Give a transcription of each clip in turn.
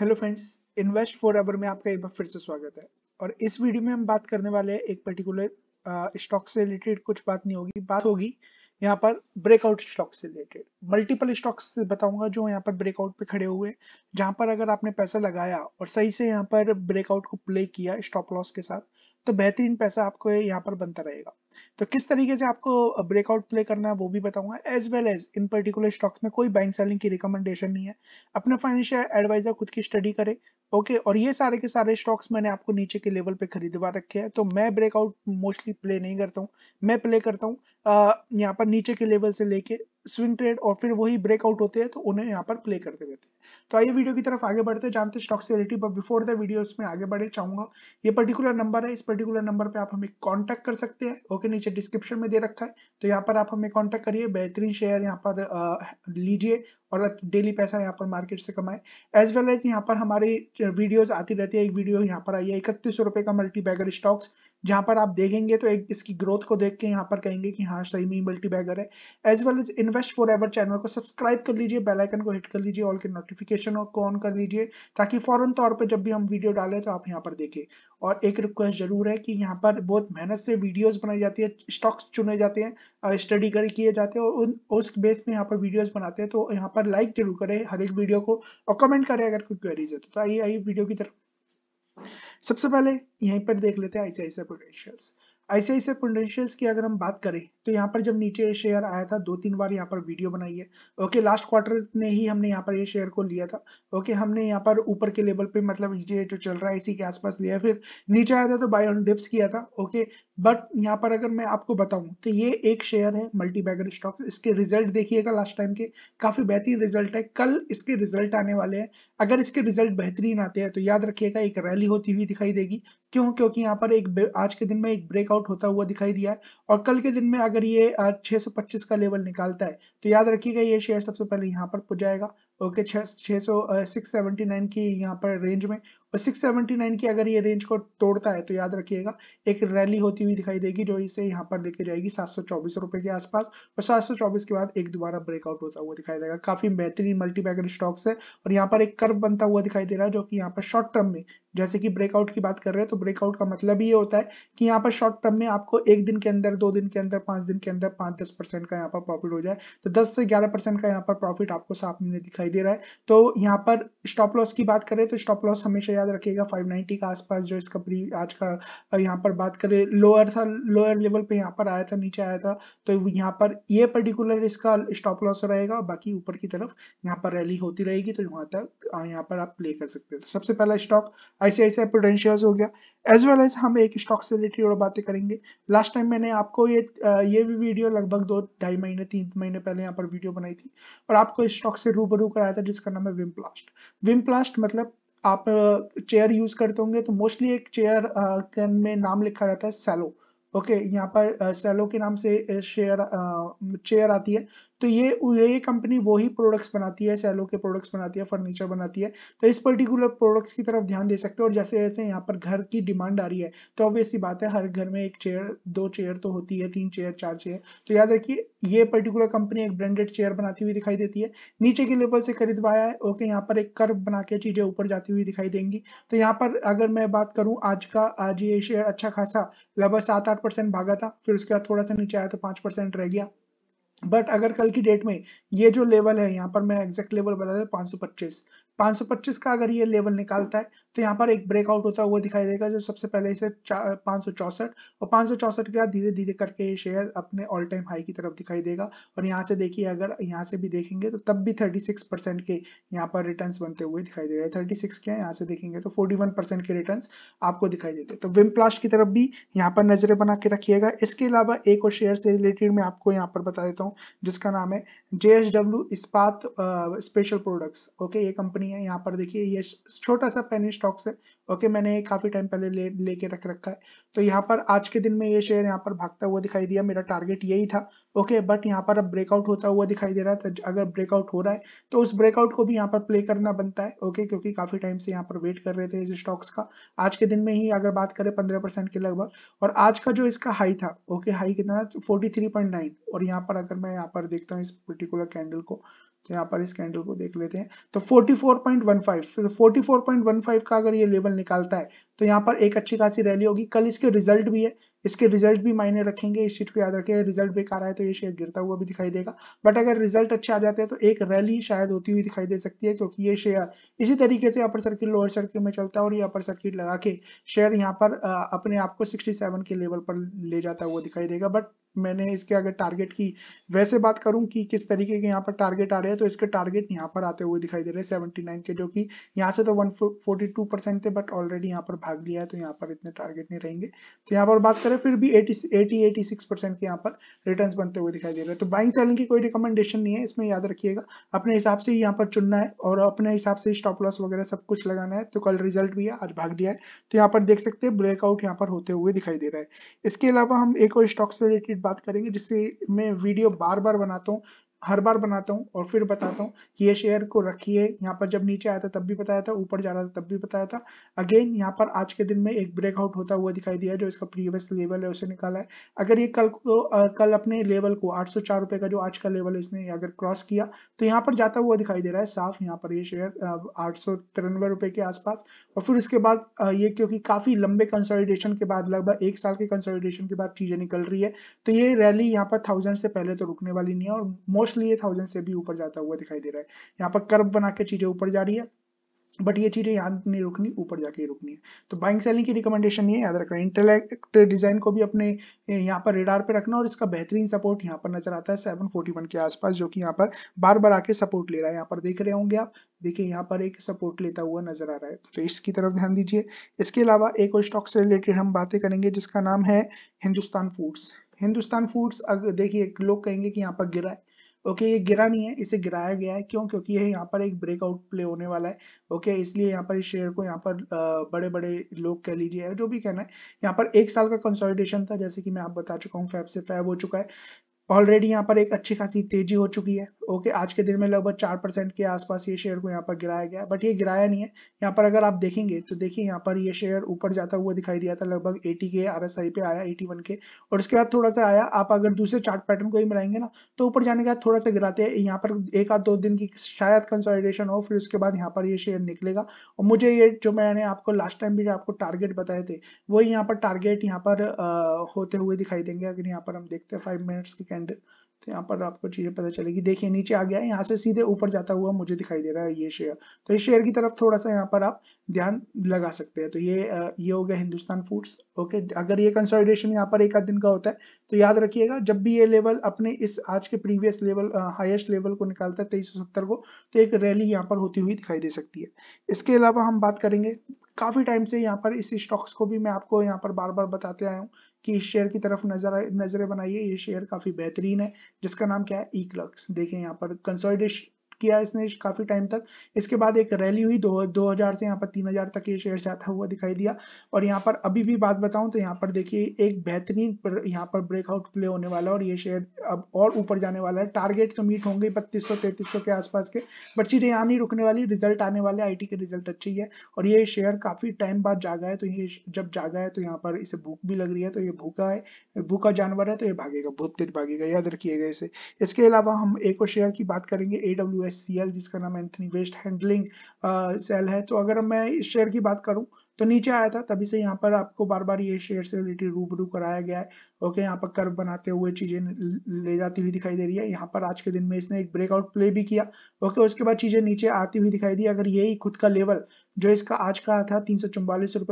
hello friends invest for ever में आपका एक बार फिर से स्वागत है और इस वीडियो में हम बात करने वाले हैं एक पर्टिकुलर स्टॉक से रिलेटेड कुछ बात नहीं होगी बात होगी यहाँ पर ब्रेकआउट स्टॉक से रिलेटेड मल्टीपल स्टॉक्स बताऊंगा जो यहाँ पर ब्रेकआउट पे खड़े हुए जहाँ पर अगर आपने पैसा लगाया और सही से यहाँ पर ब्रेकआउट को प्ले किया स्टॉप लॉस के साथ तो बेहतरीन पैसा आपको यहाँ पर बनता रहेगा तो किस तरीके से आपको ब्रेकआउट प्ले करना है वो भी बताऊंगा एज वेल एज इन पर्टिकुलर स्टॉक्स में कोई बैंक सेलिंग की रिकमेंडेशन नहीं है अपने फाइनेंशियल एडवाइजर खुद की स्टडी करे ओके और ये सारे के सारे स्टॉक्स मैंने आपको नीचे के लेवल पे खरीदवा रखे हैं तो मैं ब्रेकआउट मोस्टली प्ले नहीं करता हूँ मैं प्ले करता हूँ यहाँ पर नीचे के लेवल से लेके स्विंग ट्रेड और फिर वही ब्रेकआउट होते हैं तो उन्हें यहाँ पर प्ले करते रहते हैं तो आइए वीडियो की तरफ आगे बढ़ते जानते स्टॉक से related but before the video इसमें आगे बढ़े चाहूंगा ये पर्टिकुलर नंबर है इस पर्टिकुलर नंबर पे आप हमें कांटेक्ट कर सकते हैं ओके नीचे डिस्क्रिप्शन में दे रखा है तो यहाँ पर आप हमें कॉन्टेक्ट करिए बेहतरीन शेयर यहाँ पर लीजिए और डेली पैसा यहाँ पर मार्केट से कमाए एज वेल एज यहाँ पर हमारी वीडियोज आती रहती है एक वीडियो यहाँ पर आई है इकतीस का मल्टी स्टॉक्स जहां पर आप देखेंगे तो एक इसकी ग्रोथ को देख के यहाँ पर कहेंगे कि हाँ सही में मल्टी बैगर है as well as invest for forever channel को सब्सक्राइब कर लीजिए बेलाइकन को हिट कर लीजिए ऑल के नोटिफिकेशन को ऑन कर लीजिए ताकि फ़ौरन तौर पर जब भी हम वीडियो डालें तो आप यहाँ पर देखें और एक रिक्वेस्ट ज़रूर है कि यहाँ पर बहुत मेहनत से वीडियोज बनाई जाती है स्टॉक्स चुने जाते हैं स्टडी कर किए जाते हैं और उन उस बेस में यहाँ पर वीडियोज बनाते हैं तो यहाँ पर लाइक जरूर करें हर एक वीडियो को और कमेंट करें अगर कोई क्वेरीज है तो।, तो आइए आइए वीडियो की तरफ सबसे पहले यहीं पर देख लेते हैं आईसीआईसीआई पोटेंशियल्स आईसीआईसीआई पोटेंशियल्स की अगर हम बात करें तो यहाँ पर जब नीचे शेयर आया था दो तीन बार यहाँ पर वीडियो बनाई है ओके लास्ट क्वार्टर में ही हमने यहाँ पर ये शेयर को लिया था ओके हमने यहाँ पर ऊपर के लेवल पे मतलब ये जो चल रहा है इसी के आसपास लिया फिर नीचे आया था तो बाय ऑन डिप्स किया था ओके बट यहाँ पर अगर मैं आपको बताऊं तो ये एक शेयर है मल्टी बैगर स्टॉक इसके रिजल्ट देखिएगा लास्ट टाइम के काफी बेहतरीन रिजल्ट है कल इसके रिजल्ट आने वाले हैं अगर इसके रिजल्ट बेहतरीन आते हैं तो याद रखिएगा एक रैली होती हुई दिखाई देगी क्यों क्योंकि यहाँ पर एक आज के दिन में एक ब्रेकआउट होता हुआ दिखाई दिया है और कल के दिन में अगर ये छह का लेवल निकालता है तो याद रखिएगा ये शेयर सबसे पहले यहाँ पर पुजाएगा ओके छः सौ सिक्स सेवेंटी नाइन की यहाँ पर रेंज में और सिक्स सेवेंटी नाइन की अगर ये रेंज को तोड़ता है तो याद रखिएगा एक रैली होती हुई दिखाई देगी जो इसे यहाँ पर लेके जाएगी सात सौ चौबीस रुपए के आसपास और सात सौ चौबीस के बाद एक दोबारा ब्रेकआउट होता हुआ दिखाई देगा काफी बेहतरीन मल्टी बैगर स्टॉक्स है और यहाँ पर एक कर्व बनता हुआ दिखाई दे रहा है जो कि यहाँ पर शॉर्ट टर्म में जैसे कि ब्रेकआउट की बात कर रहे हैं तो ब्रेकआउट का मतलब ये होता है कि यहाँ पर शॉर्ट टर्म में आपको एक दिन के अंदर दो दिन के अंदर पांच दिन के अंदर पांच दस परसेंट का यहाँ पर प्रॉफिट हो जाए तो दस से ग्यारह परसेंट का यहाँ पर प्रॉफिट आपको सामने दिखाई दिखाई दे रहा है तो यहाँ पर स्टॉप लॉस की बात करें तो स्टॉप लॉस हमेशा याद रखिएगा 590 के आसपास जो इसका प्री आज का यहाँ पर बात करें लोअर था लोअर लेवल पे यहाँ पर आया था नीचे आया था तो यहाँ पर ये पर्टिकुलर इसका स्टॉप लॉस रहेगा बाकी ऊपर की तरफ यहाँ पर रैली होती रहेगी तो यहाँ तक यहाँ पर आप प्ले कर सकते हैं तो सबसे पहला स्टॉक ऐसे प्रोडेंशियल्स हो गया एज वेल एज हम एक स्टॉक से रिलेटेड और बातें करेंगे लास्ट टाइम मैंने आपको ये ये भी वीडियो लगभग दो ढाई महीने तीन महीने पहले यहाँ पर वीडियो बनाई थी और आपको इस स्टॉक से रूबरू कराया था जिसका नाम है विम प्लास्ट मतलब आप चेयर यूज करते होंगे तो मोस्टली एक चेयर में नाम लिखा रहता है सेलो ओके okay, यहाँ पर सेलो के नाम से शेयर चेयर आती है तो ये ये कंपनी वही प्रोडक्ट्स बनाती है सैलो के प्रोडक्ट्स बनाती है फर्नीचर बनाती है तो इस पर्टिकुलर प्रोडक्ट्स की तरफ ध्यान दे सकते हो और जैसे जैसे यहाँ पर घर की डिमांड आ रही है तो ऑब्वियसली बात है हर घर में एक चेयर दो चेयर तो होती है तीन चेयर चार चेयर तो याद रखिए ये पर्टिकुलर कंपनी एक ब्रांडेड चेयर बनाती हुई दिखाई देती है नीचे के लेवल से खरीदवाया है ओके यहाँ पर एक कर्व बना के चीजें ऊपर जाती हुई दिखाई देंगी तो यहाँ पर अगर मैं बात करूँ आज का आज ये शेयर अच्छा खासा लगभग सात आठ परसेंट भागा था फिर उसके बाद थोड़ा सा नीचे आया तो पांच परसेंट रह गया बट अगर कल की डेट में ये जो लेवल है यहाँ पर मैं एग्जैक्ट लेवल बता दें पाँच सौ पच्चीस का अगर ये लेवल निकालता है तो यहाँ पर एक ब्रेकआउट होता हुआ दिखाई देगा जो सबसे पहले इसे पाँच और पाँच के बाद धीरे धीरे करके ये शेयर अपने ऑल टाइम हाई की तरफ दिखाई देगा और यहाँ से देखिए अगर यहाँ से भी देखेंगे तो तब भी 36 परसेंट के यहाँ पर रिटर्न्स बनते हुए दिखाई दे रहे हैं 36 क्या है यहाँ से देखेंगे तो 41 परसेंट के रिटर्न आपको दिखाई देते हैं तो विमप्लाश की तरफ भी यहाँ पर नजरें बना के रखिएगा इसके अलावा एक और शेयर से रिलेटेड मैं आपको यहाँ पर बता देता हूँ जिसका नाम है J Ispat special products okay ये कंपनी है यहाँ पर देखिए ये छोटा सा पेनिस्ट स्टॉक्स है ओके मैंने ये काफी टाइम पहले ले लेके रख रखा है तो यहाँ पर आज के दिन में ये शेयर यहाँ पर भागता हुआ दिखाई दिया मेरा टारगेट यही था ओके बट यहाँ पर अब ब्रेकआउट होता हुआ दिखाई दे रहा है तो अगर ब्रेकआउट हो रहा है तो उस ब्रेकआउट को भी यहाँ पर प्ले करना बनता है ओके क्योंकि काफी टाइम से यहाँ पर वेट कर रहे थे इस स्टॉक्स का आज के दिन में ही अगर बात करें पंद्रह के लगभग और आज का जो इसका हाई था ओके हाई कितना फोर्टी और यहाँ पर अगर मैं यहाँ पर देखता हूँ इस पर्टिकुलर कैंडल को तो यहाँ पर इस कैंडल को देख लेते हैं तो 44.15 फिर 44.15 का अगर ये लेवल निकालता है तो यहाँ पर एक अच्छी खासी रैली होगी कल इसके रिजल्ट भी है इसके रिजल्ट भी मायने रखेंगे इस चीज को याद रखें रिजल्ट बेकार आए तो ये शेयर गिरता हुआ भी दिखाई देगा बट अगर रिजल्ट अच्छे आ जाते हैं तो एक रैली शायद होती हुई दिखाई दे सकती है क्योंकि ये शेयर इसी तरीके से अपर सर्किट लोअर सर्किट में चलता है और ये अपर सर्किट लगा के शेयर यहाँ पर अपने आप को सिक्सटी के लेवल पर ले जाता हुआ दिखाई देगा बट मैंने इसके अगर टारगेट की वैसे बात करूं कि किस तरीके के यहाँ पर टारगेट आ रहे हैं तो इसके टारगेट यहाँ पर आते हुए दिखाई दे रहे हैं सेवेंटी नाइन के जो कि यहाँ से तो वन फोर्टी टू परसेंट थे बट ऑलरेडी यहाँ पर भाग लिया है तो यहाँ पर इतने टारगेट नहीं रहेंगे तो यहाँ पर बात करें फिर भी एटी एटी सिक्स परसेंट के यहाँ पर रिटर्न बनते हुए दिखाई दे रहे हैं तो बाइंग सेलिंग की कोई रिकमेंडेशन नहीं है इसमें याद रखिएगा अपने हिसाब से यहाँ पर चुनना है और अपने हिसाब से स्टॉप लॉस वगैरह सब कुछ लगाना है तो कल रिजल्ट भी है आज भाग लिया है तो यहाँ पर देख सकते हैं ब्रेकआउट यहाँ पर होते हुए दिखाई दे रहा है इसके अलावा हम एक और स्टॉक से रिलेटेड बात करेंगे जिससे मैं वीडियो बार बार बनाता हूँ हर बार बनाता हूँ और फिर बताता हूँ कि ये शेयर को रखिए यहाँ पर जब नीचे आया था तब भी बताया था ऊपर जा रहा था तब भी बताया था अगेन यहाँ पर आज के दिन में एक ब्रेकआउट होता हुआ दिखाई दिया जो इसका प्रीवियस लेवल है उसे निकाला है अगर ये कल को आ, कल अपने लेवल को आठ रुपए का जो आज का लेवल इसने अगर क्रॉस किया तो यहाँ पर जाता हुआ दिखाई दे रहा है साफ यहाँ पर ये शेयर आठ रुपए के आसपास और फिर उसके बाद ये क्योंकि काफी लंबे कंसोलिडेशन के बाद लगभग एक साल के कंसोलिडेशन के बाद चीजें निकल रही है तो ये रैली यहाँ पर थाउजेंड से पहले तो रुकने वाली नहीं है और मोस्ट मोस्टली ये थाउजेंड से भी ऊपर जाता हुआ दिखाई दे रहा है यहाँ पर कर्व बना के चीजें ऊपर जा रही है बट ये चीजें यहाँ नहीं रुकनी ऊपर जाके रुकनी तो है तो बाइंग सेलिंग की रिकमेंडेशन ये याद रखना इंटेलेक्ट डिजाइन को भी अपने यहाँ पर रेडार पे रखना और इसका बेहतरीन सपोर्ट यहाँ पर नजर आता है सेवन फोर्टी वन के आसपास जो कि यहाँ पर बार बार आके सपोर्ट ले रहा है यहाँ पर देख रहे होंगे आप देखिए यहाँ पर एक सपोर्ट लेता हुआ नजर आ रहा है तो इसकी तरफ ध्यान दीजिए इसके अलावा एक और स्टॉक से रिलेटेड हम बातें करेंगे जिसका नाम है हिंदुस्तान फूड्स हिंदुस्तान फूड्स अगर देखिए लोग कहेंगे कि यहाँ पर गिरा है ओके ये गिरा नहीं है इसे गिराया गया है क्यों क्योंकि ये यहाँ पर एक ब्रेकआउट प्ले होने वाला है ओके इसलिए यहाँ पर इस शेयर को यहाँ पर बड़े बड़े लोग कह लीजिए जो भी कहना है यहाँ पर एक साल का कंसोलिडेशन था जैसे कि मैं आप बता चुका हूँ फैब से फैब हो चुका है ऑलरेडी यहाँ पर एक अच्छी खासी तेजी हो चुकी है ओके आज के दिन में लगभग चार परसेंट के आसपास ये शेयर को यहाँ पर गिराया गया बट ये गिराया नहीं है यहाँ पर अगर आप देखेंगे तो देखिए यहाँ पर ये शेयर ऊपर जाता हुआ दिखाई दिया था लगभग 80 के आरएसआई पे आया 81 के और उसके बाद थोड़ा सा आया आप अगर दूसरे चार्ट पैटर्न को ही मिलाएंगे ना तो ऊपर जाने के बाद थोड़ा सा गिराते हैं यहाँ पर एक आध दो दिन की शायद कंसोलिडेशन हो फिर उसके बाद यहाँ पर ये शेयर निकलेगा और मुझे ये जो मैंने आपको लास्ट टाइम भी आपको टारगेट बताए थे वही यहाँ पर टारगेट यहाँ पर होते हुए दिखाई देंगे अगर यहाँ पर हम देखते हैं फाइव मिनट्स के सेकंड तो यहाँ पर आपको चीजें पता चलेगी देखिए नीचे आ गया है यहाँ से सीधे ऊपर जाता हुआ मुझे दिखाई दे रहा है ये शेयर तो इस शेयर की तरफ थोड़ा सा यहाँ पर आप ध्यान लगा सकते हैं तो ये ये हो गया हिंदुस्तान फूड्स ओके अगर ये कंसोलिडेशन यहाँ पर एक आध दिन का होता है तो याद रखिएगा जब भी ये लेवल अपने इस आज के प्रीवियस लेवल हाईएस्ट लेवल को निकालता है तेईस को तो एक रैली यहाँ पर होती हुई दिखाई दे सकती है इसके अलावा हम बात करेंगे काफ़ी टाइम से यहाँ पर इस स्टॉक्स को भी मैं आपको यहाँ पर बार बार बताते आया हूँ कि इस शेयर की तरफ नजर नजरें बनाइए ये शेयर काफ़ी बेहतरीन है जिसका नाम क्या है इकलक्स देखें यहाँ पर कंसोलिडेशन किया इसने काफ़ी टाइम तक इसके बाद एक रैली हुई दो दो हज़ार से यहाँ पर तीन हज़ार तक ये शेयर जाता हुआ दिखाई दिया और यहाँ पर अभी भी बात बताऊं तो यहाँ पर देखिए एक बेहतरीन यहाँ पर ब्रेकआउट प्ले होने वाला और ये शेयर अब और ऊपर जाने वाला है टारगेट तो मीट होंगे बत्तीस सौ के आसपास के बट चीजें यहाँ नहीं रुकने वाली रिजल्ट आने वाले आई के रिजल्ट अच्छी है और ये शेयर काफ़ी टाइम बाद जागा है तो ये जब जागा है तो यहाँ पर इसे भूख भी लग रही है तो ये भूखा है भूखा जानवर है तो ये भागेगा बहुत तेज भागेगा याद रखिएगा इसे इसके अलावा हम एक और शेयर की बात करेंगे ए एच जिसका नाम एंथनी वेस्ट हैंडलिंग सेल है तो अगर मैं इस शेयर की बात करूं तो नीचे आया था तभी से यहाँ पर आपको बार बार ये शेयर से रिलेटेड रूबरू कराया गया है ओके यहाँ पर कर्व बनाते हुए चीजें ले जाती हुई दिखाई दे रही है यहाँ पर आज के दिन में इसने एक ब्रेकआउट प्ले भी किया ओके उसके बाद चीजें नीचे आती हुई दिखाई दी अगर यही खुद का लेवल जो इसका आज का था तीन सौ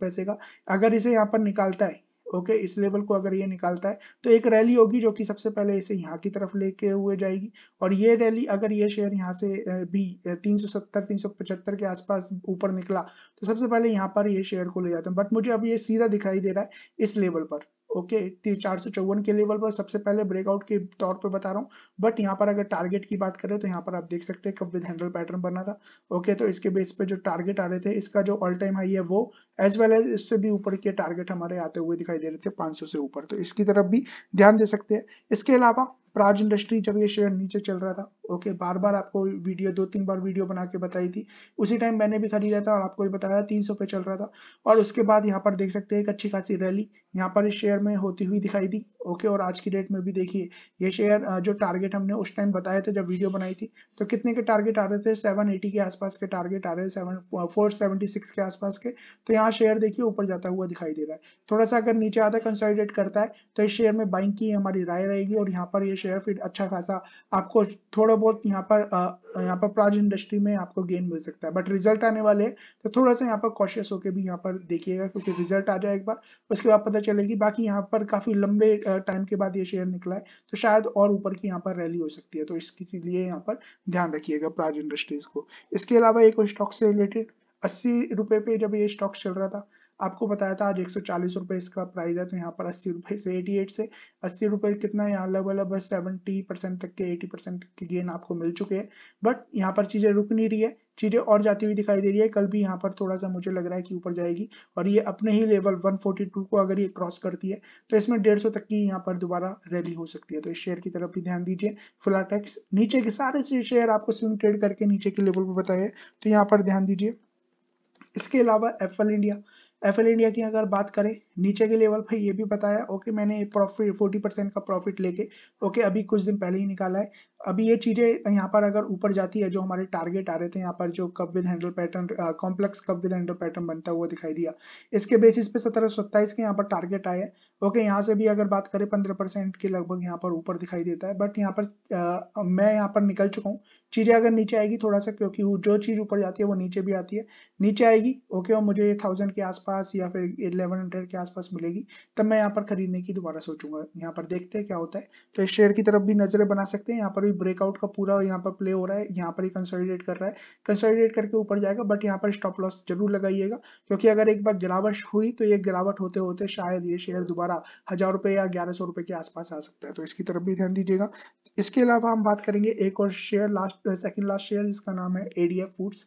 पैसे का अगर इसे यहाँ पर निकालता है ओके इस लेवल को अगर ये निकालता है तो एक रैली होगी जो कि सबसे पहले इसे यहाँ की तरफ लेके हुए जाएगी और ये रैली अगर ये शेयर यहाँ से भी 370 375 के आसपास ऊपर निकला तो सबसे पहले यहाँ पर ये शेयर को ले जाते हैं बट मुझे अब ये सीधा दिखाई दे रहा है इस लेवल पर ओके चार सौ चौवन के लेवल पर सबसे पहले ब्रेकआउट के तौर पर बता रहा हूँ बट यहाँ पर अगर टारगेट की बात करें तो यहाँ पर आप देख सकते हैं कब विद हैंडल पैटर्न बना था ओके तो इसके बेस पे जो टारगेट आ रहे थे इसका जो ऑल टाइम हाई है वो एज वेल एज इससे भी ऊपर के टारगेट हमारे आते हुए दिखाई दे रहे थे 500 से ऊपर तो इसकी तरफ भी ध्यान दे सकते हैं इसके अलावा प्राज इंडस्ट्री जब ये शेयर नीचे चल रहा था ओके बार बार आपको वीडियो दो तीन बार वीडियो बना के बताई थी उसी टाइम मैंने भी खरीदा था और आपको भी बताया तीन सौ पे चल रहा था और उसके बाद यहाँ पर देख सकते हैं एक अच्छी खासी रैली यहाँ पर इस शेयर में होती हुई दिखाई दी ओके और आज की डेट में भी देखिए ये शेयर जो टारगेट हमने उस टाइम बताया था जब वीडियो बनाई थी तो कितने के टारगेट आ रहे थे 780 के आसपास के टारगेट आ रहे थे सेवन फोर के आसपास के तो यहाँ शेयर देखिए ऊपर जाता हुआ दिखाई दे रहा है थोड़ा सा अगर नीचे आता कंसोलिडेट करता है तो इस शेयर में बाइंग की हमारी राय रहेगी और यहाँ पर ये शेयर फिर अच्छा खासा आपको थोड़ा बहुत यहाँ पर यहाँ पर प्राज इंडस्ट्री में आपको गेन मिल सकता है बट रिजल्ट आने वाले हैं तो थोड़ा सा यहाँ पर कॉशियस होकर भी यहाँ पर देखिएगा क्योंकि रिजल्ट आ जाए एक बार उसके बाद पता चलेगी बाकी यहाँ पर काफी लंबे टाइम के बाद ये शेयर निकला है तो शायद और ऊपर की यहाँ पर रैली हो सकती है तो इसके लिए यहाँ पर ध्यान रखिएगा प्राज इंडस्ट्रीज को इसके अलावा एक स्टॉक से रिलेटेड अस्सी रुपये पे जब ये स्टॉक चल रहा था आपको बताया था आज एक सौ चालीस इसका प्राइस है तो यहाँ पर अस्सी रुपये से एटी एट से अस्सी रुपये कितना यहाँ लेवल है बस सेवेंटी परसेंट तक के एटी परसेंट के गेन आपको मिल चुके हैं बट यहाँ पर चीज़ें रुक नहीं रही है चीज़ें और जाती हुई दिखाई दे रही है कल भी यहाँ पर थोड़ा सा मुझे लग रहा है कि ऊपर जाएगी और ये अपने ही लेवल 142 को अगर ये क्रॉस करती है तो इसमें 150 तक की यहाँ पर दोबारा रैली हो सकती है तो इस शेयर की तरफ भी ध्यान दीजिए फ्लाटेक्स नीचे के सारे शेयर आपको स्विंग ट्रेड करके नीचे के लेवल पर बताए तो यहाँ पर ध्यान दीजिए इसके अलावा एफ इंडिया एफ इंडिया की अगर बात करें नीचे के लेवल पर ये भी बताया ओके मैंने प्रॉफिट फोर्टी परसेंट का प्रॉफिट लेके ओके अभी कुछ दिन पहले ही निकाला है अभी ये चीज़ें यहाँ पर अगर ऊपर जाती है जो हमारे टारगेट आ रहे थे यहाँ पर जो cup with handle pattern complex cup with handle pattern बनता हुआ दिखाई दिया इसके बेसिस पे सत्रह के यहाँ पर टारगेट आया ओके यहाँ से भी अगर बात करें पंद्रह के लगभग यहाँ पर ऊपर दिखाई देता है बट यहाँ पर आ, मैं यहाँ पर निकल चुका हूँ चीज़ें अगर नीचे आएगी थोड़ा सा क्योंकि जो चीज़ ऊपर जाती है वो नीचे भी आती है नीचे आएगी ओके और मुझे थाउजेंड के आसपास या फिर इलेवन के आसपास मिलेगी तब मैं यहाँ पर खरीदने की दोबारा सोचूंगा यहाँ पर देखते हैं क्या होता है तो इस शेयर की तरफ भी नजरें बना सकते हैं यहाँ पर भी ब्रेकआउट का पूरा यहाँ पर प्ले हो रहा है यहाँ पर ही कंसोलिडेट कर रहा है कंसोलिडेट करके ऊपर जाएगा बट यहाँ पर स्टॉप लॉस जरूर लगाइएगा क्योंकि अगर एक बार गिरावट हुई तो ये गिरावट होते होते शायद ये शेयर दोबारा हजार या ग्यारह के आसपास आ सकता है तो इसकी तरफ भी ध्यान दीजिएगा इसके अलावा हम बात करेंगे एक और share last second last share जिसका नाम है एडीएफ फूड्स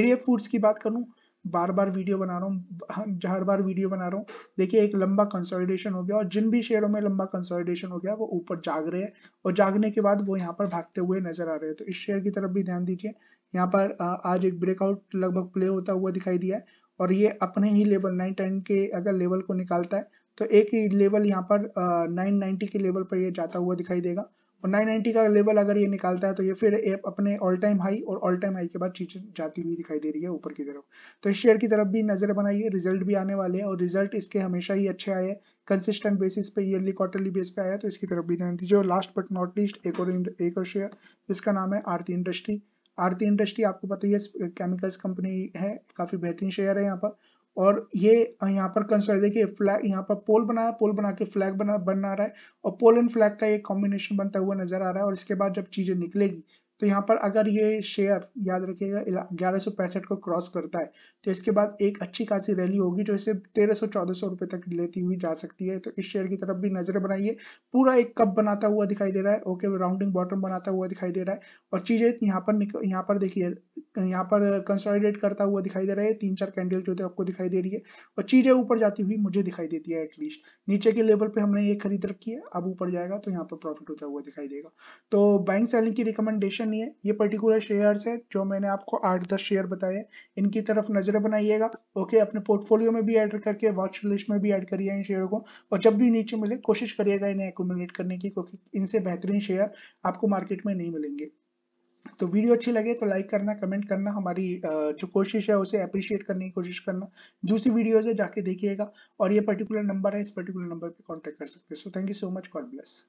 एडीएफ फूड्स की बात करूं बार बार वीडियो बना रहा हूँ हर बार वीडियो बना रहा हूँ देखिए एक लंबा कंसोलिडेशन हो गया और जिन भी शेयरों में लंबा कंसोलिडेशन हो गया वो ऊपर जाग रहे हैं और जागने के बाद वो यहाँ पर भागते हुए नजर आ रहे हैं तो इस शेयर की तरफ भी ध्यान दीजिए यहाँ पर आज एक ब्रेकआउट लगभग प्ले होता हुआ दिखाई दिया है और ये अपने ही लेवल नाइन टेन के अगर लेवल को निकालता है तो एक ही लेवल यहाँ पर नाइन नाइनटी के लेवल पर ये जाता हुआ दिखाई देगा और 990 का लेवल अगर ये निकालता है तो ये फिर अपने ऑल टाइम हाई और ऑल टाइम हाई के बाद चीज जाती हुई दिखाई दे रही है ऊपर की तरफ तो इस शेयर की तरफ भी नजर बनाइए रिजल्ट भी आने वाले हैं और रिजल्ट इसके हमेशा ही अच्छे आए हैं कंसिस्टेंट बेसिस पे ईयरली क्वार्टरली बेस पे आया तो इसकी तरफ भी ध्यान दीजिए और लास्ट बट नॉट लीस्ट एक और एक और शेयर जिसका नाम है आरती इंडस्ट्री आरती इंडस्ट्री आपको पता ही है केमिकल्स कंपनी है काफी बेहतरीन शेयर है यहाँ पर और ये यहाँ पर कंस्ट्रक्ट देखिए फ्लैग यहाँ पर पोल बनाया पोल बना के फ्लैग बना बना रहा है और पोल एंड फ्लैग का एक कॉम्बिनेशन बनता हुआ नजर आ रहा है और इसके बाद जब चीजें निकलेगी तो यहाँ पर अगर ये शेयर याद रखिएगा ग्यारह को क्रॉस करता है तो इसके बाद एक अच्छी खासी रैली होगी जो इसे तेरह सौ चौदह सौ रुपए तक लेती हुई जा सकती है तो इस शेयर की तरफ भी नजर बनाइए पूरा एक कप बनाता हुआ दिखाई दे रहा है ओके राउंडिंग बॉटम बनाता हुआ दिखाई दे रहा है और चीजें यहाँ पर यहाँ पर देखिए यहाँ पर कंसोलिडेट करता हुआ दिखाई दे रहा है तीन चार कैंडल जो थे आपको दिखाई दे रही है और चीजें ऊपर जाती हुई मुझे दिखाई देती है एटलीस्ट नीचे के लेवल पे हमने ये खरीद रखी है अब ऊपर जाएगा तो यहाँ पर प्रॉफिट होता हुआ दिखाई देगा तो बैंक सेलिंग की रिकमेंडेशन करनी है ये पर्टिकुलर शेयर है जो मैंने आपको आठ दस शेयर बताए इनकी तरफ नजर बनाइएगा ओके अपने पोर्टफोलियो में भी ऐड करके वॉच लिस्ट में भी ऐड करिए इन शेयर को और जब भी नीचे मिले कोशिश करिएगा इन्हें एकोमोडेट करने की क्योंकि इनसे बेहतरीन शेयर आपको मार्केट में नहीं मिलेंगे तो वीडियो अच्छी लगे तो लाइक करना कमेंट करना हमारी जो कोशिश है उसे अप्रिशिएट करने की कोशिश करना दूसरी वीडियोज है जाके देखिएगा और ये पर्टिकुलर नंबर है इस पर्टिकुलर नंबर पे कांटेक्ट कर सकते हैं so thank you so much God bless